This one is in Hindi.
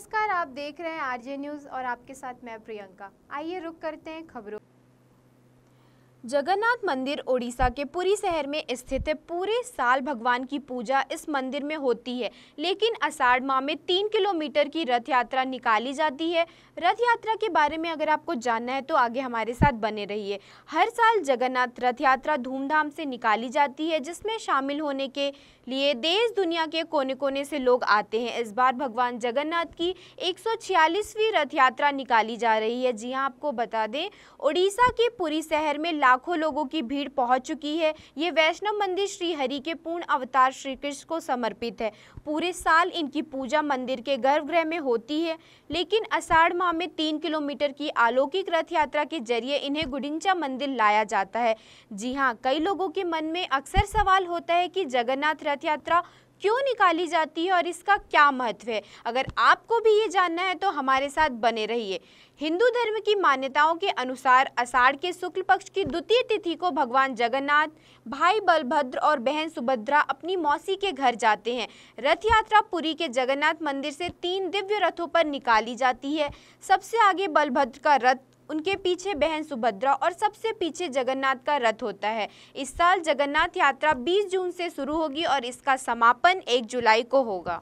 नमस्कार आप देख रहे हैं आरजे न्यूज और आपके साथ मैं प्रियंका आइए रुक करते हैं खबरों जगन्नाथ मंदिर ओडिशा के पुरी शहर में स्थित है पूरे साल भगवान की पूजा इस मंदिर में होती है लेकिन अषाढ़ माह में तीन किलोमीटर की रथ यात्रा निकाली जाती है रथ यात्रा के बारे में अगर आपको जानना है तो आगे हमारे साथ बने रहिए हर साल जगन्नाथ रथ यात्रा धूमधाम से निकाली जाती है जिसमें शामिल होने के लिए देश दुनिया के कोने कोने से लोग आते हैं इस बार भगवान जगन्नाथ की एक रथ यात्रा निकाली जा रही है जी हाँ आपको बता दें उड़ीसा के पुरी शहर में लाखों लोगों की भीड़ पहुंच चुकी है ये वैष्णव मंदिर श्री हरि के पूर्ण अवतार श्री कृष्ण को समर्पित है पूरे साल इनकी पूजा मंदिर के गर्भगृह में होती है लेकिन अषाढ़ माह में तीन किलोमीटर की अलौकिक रथ यात्रा के जरिए इन्हें गुडिंचा मंदिर लाया जाता है जी हाँ कई लोगों के मन में अक्सर सवाल होता है कि जगन्नाथ रथ यात्रा क्यों निकाली जाती है और इसका क्या महत्व है अगर आपको भी ये जानना है तो हमारे साथ बने रहिए हिंदू धर्म की मान्यताओं के अनुसार आषाढ़ के शुक्ल पक्ष की द्वितीय तिथि को भगवान जगन्नाथ भाई बलभद्र और बहन सुभद्रा अपनी मौसी के घर जाते हैं रथ यात्रा पुरी के जगन्नाथ मंदिर से तीन दिव्य रथों पर निकाली जाती है सबसे आगे बलभद्र का रथ उनके पीछे बहन सुभद्रा और सबसे पीछे जगन्नाथ का रथ होता है इस साल जगन्नाथ यात्रा 20 जून से शुरू होगी और इसका समापन 1 जुलाई को होगा